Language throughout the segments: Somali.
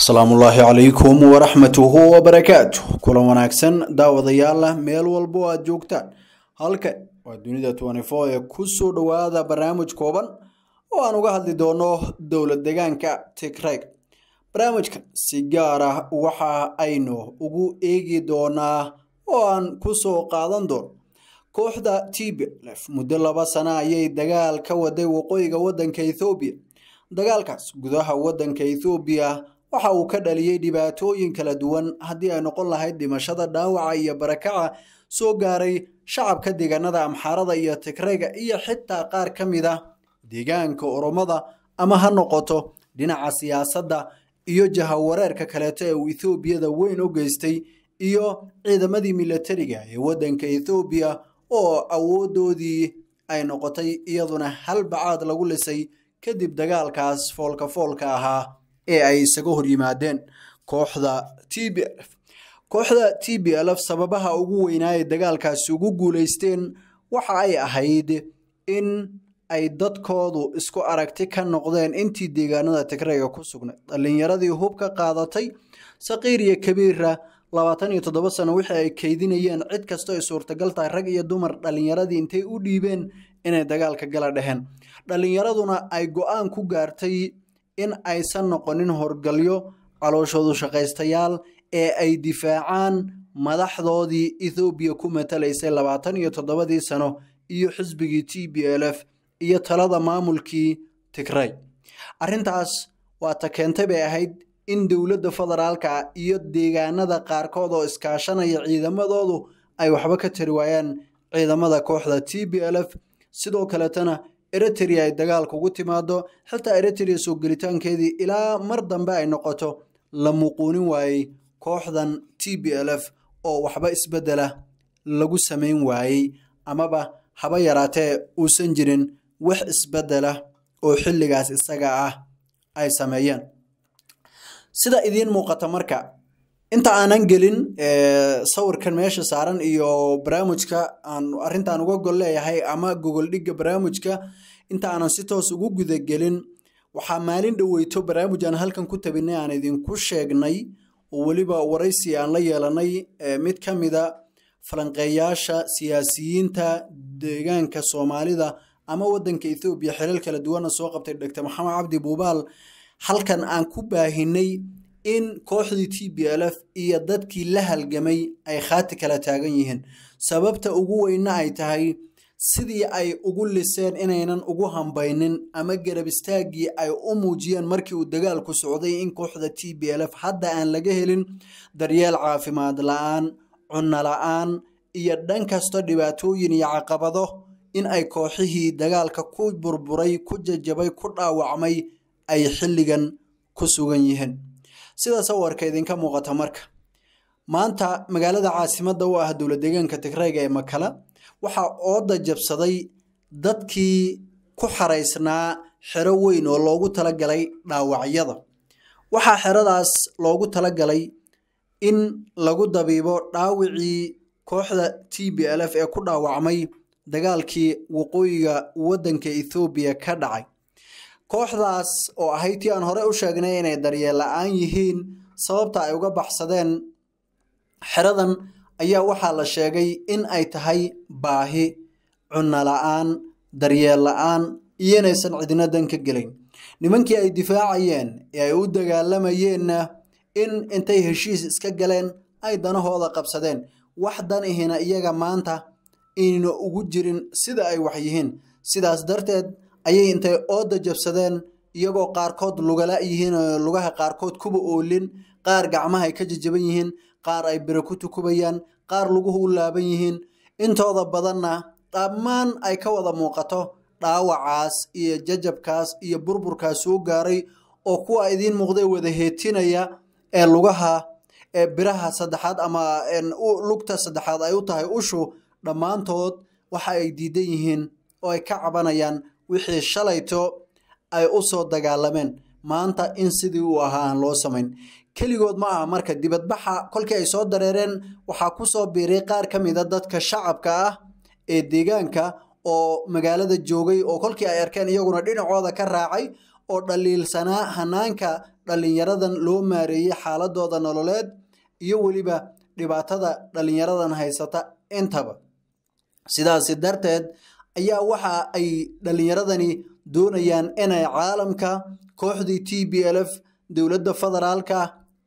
asalaamu ullaahi calaykum waraxmatuhu wabarakaatu kulan wanaagsan daawadayaalla ah, meel walbo aad joogtaan halkan waa dunida ee ku soo dhowaada barnaamij kooban oo aan uga hadli doono dowlad degaanka tigrayg barnaamijkan si gaar ah waxa aynu ugu eegi doonaa oo aan ku soo qaadan doono kooxda t tblf muddo laba sana ayay dagaal ka waday waqooyiga waddanka ethoobiya dagaalkaas gudaha waddanka ethoobiya waxa uu ka dhaliyey dhibaatooyin kala duwan haddii ay noqon lahayd dhimashada dhaawaca iyo barakaca soo gaaray shacabka deegaanada amxaarada iyo tigrayga iyo xitaa qaar ka mid a ah deegaanka oromada ama ha noqoto dhinaca siyaasadda iyo jahawareerka kaleeto ee uu ethoobiyada weyn u geystay iyo ciidamadii milatariga ah ee waddanka ethoobiya oo awoodoodii ay noqotay iyaduna hal bacaad lagu lisay kadib dagaalkaas foolka foolka ahaa ee ay isaga horyimaadeen kooxda t b lf kooxda t b lf sababaha ugu weynaa ee dagaalkaasi ugu guulaysteen waxa ay ahayd in ay dadkoodu isku aragti ka noqdeen intii deegaanada tigrayga ku sugnay dhallinyaradii hub ka qaadatay saqiir iyo kabiira labaatan iyo toddoba sano wixii ay keydinayeen cid kastoo ay suurtagal tahay rag iyo dumar dhallinyaradii intay u dhiibeen inay dagaalka gala dheheen dhallinyaraduna ay go-aan ku gaartay in aysan noqonin horgalyo calooshoodu shaqaystayaal ee ay difaacaan madaxdoodii ethoobiya ku matalaysay labaatan iyo toddobadii sano iyo xisbigii t b l f iyo talada maamulkii tigray arrintaas waata keentay bay ahayd in dowladda federaalka ah iyo deegaanada qaarkood oo iskaashanaya ciidamadoodu ay waxba ka tari waayaan ciidamada kooxda t b l f sidoo kaletana eritrea ay dagaalka ugu timaado xataa eritrea soo gelitaankeedii ilaa mar dambe ay noqoto la muquunin waayey kooxdan t b l f oo waxba isbedela lagu samayn waayey amaba haba yaraatee uusan jirin wax isbedela oo xilligaas isaga ah ay sameeyeen sida idiin muuqata marka inta aanan gelin sawirkan meesha saaran iyo barnaamijka aan arintaan uga gol leeyahay ama gogoldhigga barnaamijka inta aanan si toos ugu gudagelin waxaa maalin dhoweyto barnaamij aan halkan ku tabinay aan idinku sheegnay oo weliba waraysi aan la yeelanay mid ka mida ah falanqeeyaasha siyaasiyiinta deegaanka soomaalida ama wadanka ethoobiya xilal kala duwana soo qabtay dr maxamed cabdi buubaal halkan aan ku baahinay in kooxdii t b l f iyo dadkii la halgamay ay khaati kala taagan yihiin sababta ugu weynna ay tahay sidii ay ugu liseen inaynan ugu hambaynin ama garab istaaggii ay u muujiyeen markii uu dagaalku socday in kooxda t b l f hadda aan laga helin daryeel caafimaad la'aan aan la'aan iyo dhan kasta dhibaatooyin iyo caqabado in ay kooxihii dagaalka ku burburay ku jajabay ku dhaawacmay ay xilligan ku sugan yihiin sidaas warka idinka muuqata marka maanta magaalada caasimada u ah dowla deegaanka ee makala waxaa ooda jabsaday dadkii ku xaraysnaa xero weyn oo loogu tala galay dhaawacyada waxaa xeradaas loogu tala galay in lagu dabiibo dhaawicii kooxda t b l f ee ku dhaawacmay dagaalkii waqooyiga waddanka ethoobiya ka dhacay kooxdaas oo ahayd tii aan hore u sheegnay inay daryeel la-aan yihiin sababta ay uga baxsadeen xeradan ayaa waxaa la sheegay in ay tahay baahi cunno la'aan daryeel la'aan aan iyo inaysan cidina dan ka gelayn nimankii ay difaacayeen ee ay u dagaalamayeenna in intay heshiis iska galeen ay danahooda qabsadeen wax dan ihina iyaga maanta inayna ugu jirin sida ay wax yihiin sidaas darteed ayay intay ooda jabsadeen iyagoo qaarkood lugala yihiin lugaha qaarkood kuba oolin qaar gacmaha ay ka jajaban yihiin qaar ay biro ku tukubayaan qaar luguhu u laaban yihiin intooda badanna dhammaan ay ka wada muuqato dhaawacaas iyo jajabkaas iyo burburkaas uu gaaray oo kuwa idiin muuqday wada heetinaya ee lugaha ee biraha saddexaad ama lugta saddexaad ay u tahay ushu dhammaantood waxa ay diidan yihiin oo ay ka cabanayaan wixii shalayto ay u soo dagaalameen maanta in sidii uu ahaa aan loo samayn keligood ma aha marka dibadbaxa kolkii ay soo dareereen waxaa ku soo biiray qaar ka mida ah dadka shacabka ah ee deegaanka oo magaalada joogay oo kolkii ay arkeen iyaguna dhinacooda ka raacay oo dhaliilsanaa hanaanka dhallinyaradan loo maareeyey xaaladooda nololeed iyo weliba dhibaatada dhallinyaradan haysata intaba sidaasi darteed ayaa waxa ay dhallinyaradani doonayaan inay caalamka kooxdii t b l f dowladda federaalka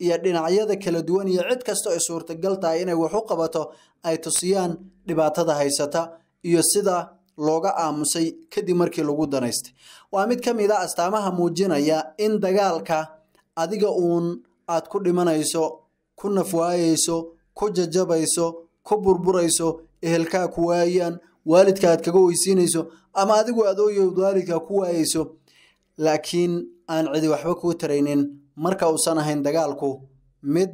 iyo dhinacyada kala duwan iyo cid kasta ay suurtagal tahay inay wax u qabato ay tusiyaan dhibaatada haysata iyo sida looga aamusay kadib markii lagu danaystay waa mid ka mid a ah astaamaha muujinaya in dagaalka adiga uun aad ku dhimanayso ku nafwaayeyso ku jajabayso ku burburayso ehelkaa ku waayaan waalidka aad kaga weysiinayso ama adigu aad ooyowd waalidka ku waayeyso laakiin aan cidi waxba kuu taraynin marka uusan ahayn dagaalku mid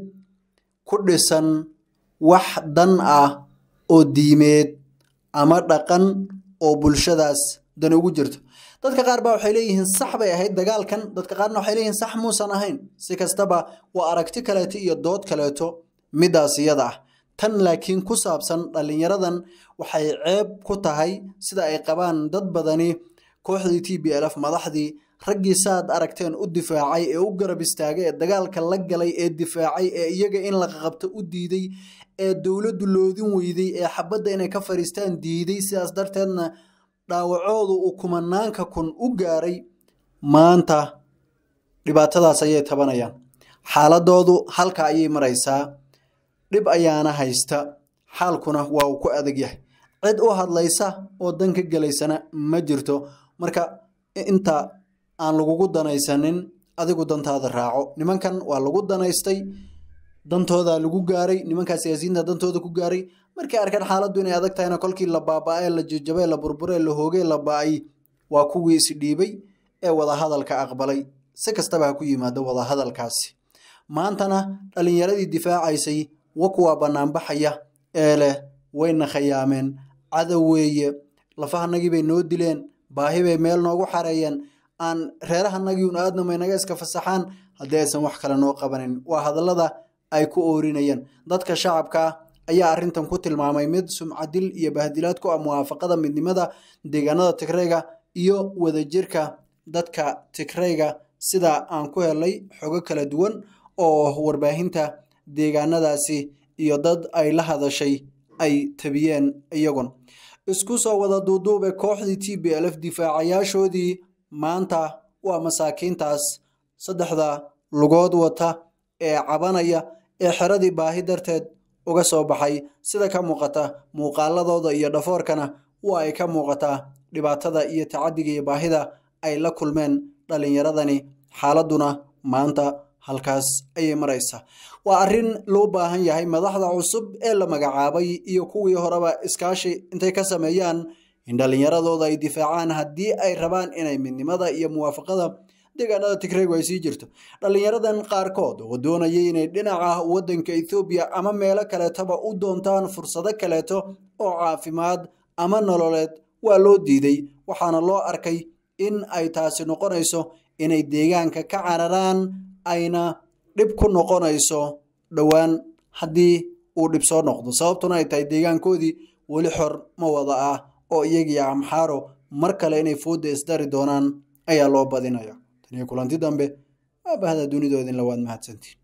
ku dhisan wax dan ah oo diimeed ama dhaqan oo bulshadaas dan ugu jirto dadka qaar ba waxay leeyihiin sax bay ahayd dagaalkan dadka qaarna waxay leeyihiin sax muusan ahayn si kastaba waa aragti kaleeto iyo dood kaleeto middaas iyada ah tan laakiin ku saabsan dhallinyaradan waxay ceeb ku tahay sida ay qabaan dad badani kooxdii t b l f madaxdii raggiisa aad aragteen u difaacay ee u garab istaagay ee dagaalka la galay ee difaacay ee iyaga in la qaqabto u diiday ee dowladdu loodin weyday ee xabadda inay ka fadhiistaan diiday sidaas darteedna dhaawacoodu uu kumanaanka kun u gaaray maanta dhibaatadaas ayay tabanayaan xaaladoodu halka ayay maraysaa dhib ayaana haysta xaalkuna waa uu ku adag yahay cid u hadlaysa oo danka ka gelaysana ma jirto marka inta aan lagugu danaysanin adigu dantaada raaco nimankan waa lagu danaystay dantoodaa lagu gaaray nimankaa siyaasiyiinta dantooda ku gaaray markay arkaan xaaladdu inay adag tahayna kolkii la baaba'ee la jajabee la burburee la hoogee la ba'ay waa kuwii isdhiibay ee wadahadalka aqbalay si kastaba ha ku yimaado wadahadalkaasi maantana dhallinyaradii difaacaysay wakuwaa kuwaa bannaanbaxaya ee leh wayna khayaameen cadow weeye lafahanagii bay noo dileen baahi bay meel noogu xareeyeen aan reerahanagiyun aadna maynaga iska fasaxaan haddii aysan wax kale noo qabanayn waa hadallada ay ku oorinayeen dadka shacabka ayaa arrintan ku tilmaamay mid sumcadil iyo bahdilaad ku ah muwaafaqada midnimada deegaanada tigreyga iyo wadajirka dadka tigreyga sida aan ku helay xogo kala duwan oo warbaahinta deegaanadaasi iyo dad ay la hadashay ay tabiyeen iyagun isku soo wada duuduube kooxdii t b lf difaacayaashoodii maanta waa masaakiintaas saddexda lugood wata ee cabanaya ee xeradii baahi darteed uga soo baxay sida ka muuqata muuqaaladooda iyo dhafoorkana waa ay ka muuqataa dhibaatada iyo tacadiga iyo baahida ay la kulmeen dhalinyaradani xaaladuna maanta halkaas ayay maraysa waa arrin loo baahan yahay madaxda cusub ee la magacaabay iyo kuwii horeba iskaashi intay ka sameeyaan in dhallinyaradooda ay difaacaan haddii ay rabaan inay midnimada iyo muwaafaqada deegaanada tigreegu ay sii jirto dhallinyaradan qaarkood oo doonayay inay dhinaca waddanka ethoobiya ama meelo kaleetaba u doontaan fursado kaleeto oo caafimaad ama nololeed waa loo diiday waxaana loo arkay in ay taasi noqonayso inay deegaanka ka cararaan ayna dhib ku noqonayso dhowaan haddii uu dhib soo noqdo sababtuna ay tahay deegaankoodii weli xor ma wada ah oo iyagiiyo amxaaro mar kale inay fooda isdari doonaan ayaa loo badinaya taniyo kulanti dambe aabahada dunidoodinla waad mahadsantiin